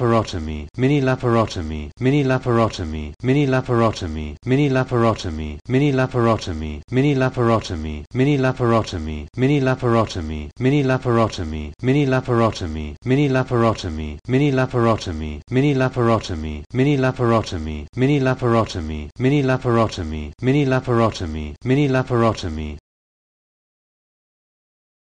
laparotomy, mini laparotomy, mini laparotomy, mini laparotomy, mini laparotomy, mini laparotomy, mini laparotomy, mini laparotomy, mini laparotomy, mini laparotomy, mini laparotomy, mini laparotomy, mini laparotomy, mini laparotomy, mini laparotomy, mini laparotomy, mini laparotomy, mini laparotomy, mini laparotomy,